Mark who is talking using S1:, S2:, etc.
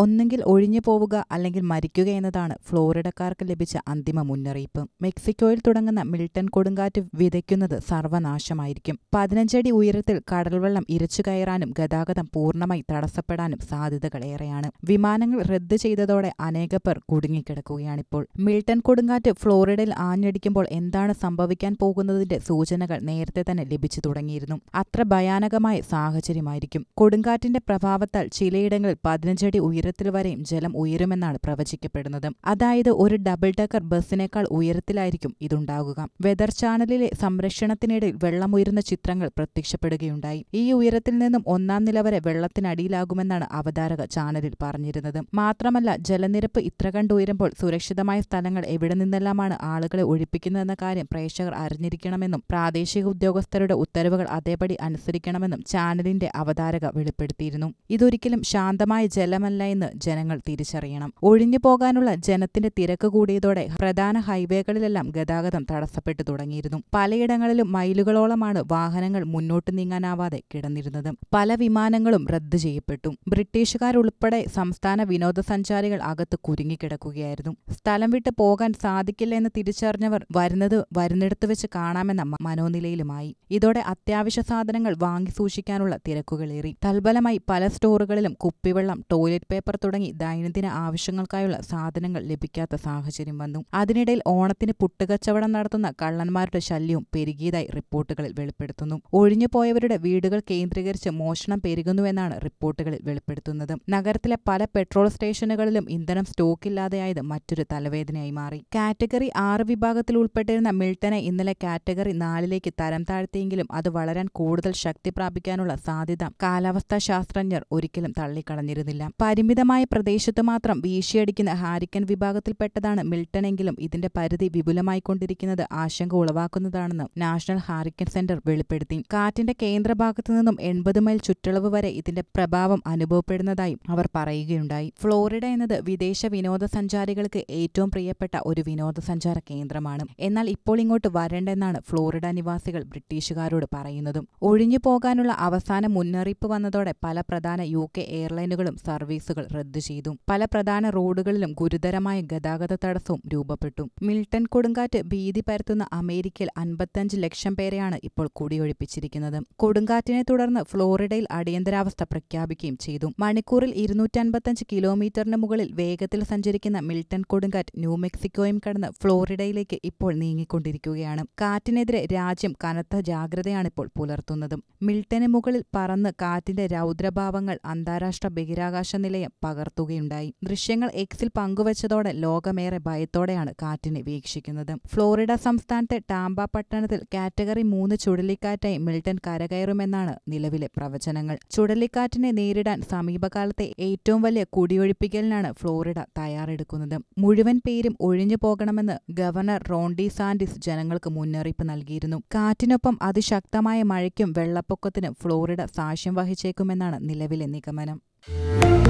S1: ഒന്നെങ്കിൽ ഒഴിഞ്ഞു പോവുക അല്ലെങ്കിൽ മരിക്കുക എന്നതാണ് ഫ്ലോറിഡക്കാർക്ക് ലഭിച്ച അന്തിമ മുന്നറിയിപ്പ് മെക്സിക്കോയിൽ തുടങ്ങുന്ന മിൽട്ടൺ കൊടുങ്കാറ്റ് വിതയ്ക്കുന്നത് സർവനാശമായിരിക്കും പതിനഞ്ചടി ഉയരത്തിൽ കടൽവെള്ളം ഇരച്ചു കയറാനും ഗതാഗതം പൂർണ്ണമായി തടസ്സപ്പെടാനും സാധ്യതകളേറെയാണ് വിമാനങ്ങൾ റദ്ദ് ചെയ്തതോടെ അനേക പേർ കുടുങ്ങിക്കിടക്കുകയാണിപ്പോൾ മിൽട്ടൺ കൊടുങ്കാറ്റ് ഫ്ലോറിഡയിൽ ആഞ്ഞടിക്കുമ്പോൾ എന്താണ് സംഭവിക്കാൻ പോകുന്നതിന്റെ സൂചനകൾ നേരത്തെ തന്നെ ലഭിച്ചു തുടങ്ങിയിരുന്നു അത്ര ഭയാനകമായ സാഹചര്യമായിരിക്കും കൊടുങ്കാറ്റിന്റെ പ്രഭാവത്താൽ ചിലയിടങ്ങളിൽ പതിനഞ്ചടി ഉയരം ഉയരത്തിൽ വരെയും ജലം ഉയരുമെന്നാണ് പ്രവചിക്കപ്പെടുന്നത് അതായത് ഒരു ഡബിൾ ഡെക്കർ ബസ്സിനേക്കാൾ ഉയരത്തിലായിരിക്കും ഇതുണ്ടാകുക വെതർ ചാനലിലെ സംരക്ഷണത്തിനിടയിൽ ഉയരുന്ന ചിത്രങ്ങൾ പ്രത്യക്ഷപ്പെടുകയുണ്ടായി ഈ ഉയരത്തിൽ നിന്നും ഒന്നാം നില വരെ വെള്ളത്തിനടിയിലാകുമെന്നാണ് അവതാരക ചാനലിൽ പറഞ്ഞിരുന്നത് മാത്രമല്ല ജലനിരപ്പ് ഇത്ര കണ്ടുയരുമ്പോൾ സുരക്ഷിതമായ സ്ഥലങ്ങൾ എവിടെ നിന്നെല്ലാമാണ് ആളുകളെ ഒഴിപ്പിക്കുന്നതെന്ന കാര്യം പ്രേക്ഷകർ അറിഞ്ഞിരിക്കണമെന്നും പ്രാദേശിക ഉദ്യോഗസ്ഥരുടെ ഉത്തരവുകൾ അതേപടി അനുസരിക്കണമെന്നും ചാനലിന്റെ അവതാരക വെളിപ്പെടുത്തിയിരുന്നു ഇതൊരിക്കലും ശാന്തമായ ജലമല്ല എന്ന് ജനങ്ങൾ തിരിച്ചറിയണം ഒഴിഞ്ഞു പോകാനുള്ള ജനത്തിന്റെ തിരക്ക് കൂടിയതോടെ പ്രധാന ഹൈവേകളിലെല്ലാം ഗതാഗതം തടസ്സപ്പെട്ടു തുടങ്ങിയിരുന്നു പലയിടങ്ങളിലും മൈലുകളോളമാണ് വാഹനങ്ങൾ മുന്നോട്ട് നീങ്ങാനാവാതെ കിടന്നിരുന്നത് പല വിമാനങ്ങളും റദ്ദു ചെയ്യപ്പെട്ടു ബ്രിട്ടീഷുകാരുൾപ്പെടെ സംസ്ഥാന വിനോദസഞ്ചാരികൾ അകത്ത് കുരുങ്ങിക്കിടക്കുകയായിരുന്നു സ്ഥലം വിട്ട് പോകാൻ സാധിക്കില്ല എന്ന് തിരിച്ചറിഞ്ഞവർ വരുന്നത് വരുന്നിടത്ത് വെച്ച് കാണാമെന്ന മനോനിലയിലുമായി ഇതോടെ അത്യാവശ്യ സാധനങ്ങൾ വാങ്ങി സൂക്ഷിക്കാനുള്ള തിരക്കുകളേറി തൽബലമായി പല സ്റ്റോറുകളിലും കുപ്പിവെള്ളം ടോയ്ലറ്റ് പേപ്പർ പേപ്പർ തുടങ്ങി ദൈനംദിന ആവശ്യങ്ങൾക്കായുള്ള സാധനങ്ങൾ ലഭിക്കാത്ത സാഹചര്യം വന്നു അതിനിടയിൽ ഓണത്തിന് പുട്ടുകച്ചവടം നടത്തുന്ന കള്ളന്മാരുടെ ശല്യവും പെരുകിയതായി റിപ്പോർട്ടുകളിൽ വെളിപ്പെടുത്തുന്നു ഒഴിഞ്ഞുപോയവരുടെ വീടുകൾ കേന്ദ്രീകരിച്ച് മോഷണം പെരുകുന്നുവെന്നാണ് റിപ്പോർട്ടുകളിൽ വെളിപ്പെടുത്തുന്നത് നഗരത്തിലെ പല പെട്രോൾ സ്റ്റേഷനുകളിലും ഇന്ധനം സ്റ്റോക്കില്ലാതെയായത് മറ്റൊരു തലവേദനയായി മാറി കാറ്റഗറി ആറ് വിഭാഗത്തിൽ ഉൾപ്പെട്ടിരുന്ന മിൽട്ടനെ ഇന്നലെ കാറ്റഗറി നാലിലേക്ക് തരം താഴ്ത്തിയെങ്കിലും അത് വളരാൻ കൂടുതൽ ശക്തി പ്രാപിക്കാനുള്ള സാധ്യത കാലാവസ്ഥാ ശാസ്ത്രജ്ഞർ ഒരിക്കലും തള്ളിക്കളഞ്ഞിരുന്നില്ല പരിമിത പരിമിതമായ പ്രദേശത്തു മാത്രം വീശിയടിക്കുന്ന ഹാരിക്കൻ വിഭാഗത്തിൽപ്പെട്ടതാണ് മിൽട്ടൺ എങ്കിലും ഇതിന്റെ പരിധി വിപുലമായിക്കൊണ്ടിരിക്കുന്നത് ആശങ്ക ഉളവാക്കുന്നതാണെന്ന് നാഷണൽ ഹാരിക്കൻ സെന്റർ വെളിപ്പെടുത്തി കാറ്റിന്റെ കേന്ദ്രഭാഗത്തു നിന്നും എൺപത് മൈൽ ചുറ്റളവ് വരെ ഇതിന്റെ പ്രഭാവം അനുഭവപ്പെടുന്നതായും അവർ പറയുകയുണ്ടായി ഫ്ലോറിഡ എന്നത് വിദേശ വിനോദസഞ്ചാരികൾക്ക് ഏറ്റവും പ്രിയപ്പെട്ട ഒരു വിനോദസഞ്ചാര കേന്ദ്രമാണ് എന്നാൽ ഇപ്പോൾ ഇങ്ങോട്ട് വരണ്ടെന്നാണ് ഫ്ലോറിഡ നിവാസികൾ ബ്രിട്ടീഷുകാരോട് പറയുന്നതും ഒഴിഞ്ഞു പോകാനുള്ള അവസാന മുന്നറിയിപ്പ് വന്നതോടെ പല പ്രധാന യു കെ എയർലൈനുകളും സർവീസുകൾ റദ്ദു ചെയ്തു പല പ്രധാന റോഡുകളിലും ഗുരുതരമായ ഗതാഗത തടസ്സവും രൂപപ്പെട്ടു മിൽട്ടൺ കൊടുങ്കാറ്റ് ഭീതി പരത്തുന്ന അമേരിക്കയിൽ അൻപത്തഞ്ച് ലക്ഷം പേരെയാണ് ഇപ്പോൾ കുടിയൊഴിപ്പിച്ചിരിക്കുന്നത് കൊടുങ്കാറ്റിനെ തുടർന്ന് ഫ്ലോറിഡയിൽ അടിയന്തരാവസ്ഥ പ്രഖ്യാപിക്കുകയും ചെയ്തു മണിക്കൂറിൽ ഇരുന്നൂറ്റൻപത്തഞ്ച് കിലോമീറ്ററിന് മുകളിൽ വേഗത്തിൽ സഞ്ചരിക്കുന്ന മിൽട്ടൺ കൊടുങ്കാറ്റ് ന്യൂ മെക്സിക്കോയും കടന്ന് ഫ്ലോറിഡയിലേക്ക് ഇപ്പോൾ നീങ്ങിക്കൊണ്ടിരിക്കുകയാണ് കാറ്റിനെതിരെ രാജ്യം കനത്ത ജാഗ്രതയാണ് ഇപ്പോൾ പുലർത്തുന്നത് മിൽട്ടന് മുകളിൽ പറന്ന് കാറ്റിന്റെ രൗദ്രഭാവങ്ങൾ അന്താരാഷ്ട്ര ബഹിരാകാശ നിലയം പകർത്തുകയുണ്ടായി ദൃശ്യങ്ങൾ എക്സിൽ പങ്കുവച്ചതോടെ ലോകമേറെ ഭയത്തോടെയാണ് കാറ്റിനെ വീക്ഷിക്കുന്നത് ഫ്ലോറിഡ സംസ്ഥാനത്തെ ടാംബ പട്ടണത്തിൽ കാറ്റഗറി മൂന്ന് ചുഴലിക്കാറ്റായി മിൽട്ടൺ കരകയറുമെന്നാണ് നിലവിലെ പ്രവചനങ്ങൾ ചുഴലിക്കാറ്റിനെ നേരിടാൻ സമീപകാലത്തെ ഏറ്റവും വലിയ കുടിയൊഴിപ്പിക്കലിനാണ് ഫ്ലോറിഡ തയ്യാറെടുക്കുന്നത് മുഴുവൻ പേരും ഒഴിഞ്ഞു പോകണമെന്ന് ഗവർണർ റോണ്ടി സാൻഡിസ് ജനങ്ങൾക്ക് മുന്നറിയിപ്പ് നൽകിയിരുന്നു കാറ്റിനൊപ്പം അതിശക്തമായ മഴയ്ക്കും വെള്ളപ്പൊക്കത്തിനും ഫ്ലോറിഡ സാക്ഷ്യം വഹിച്ചേക്കുമെന്നാണ് നിലവിലെ നിഗമനം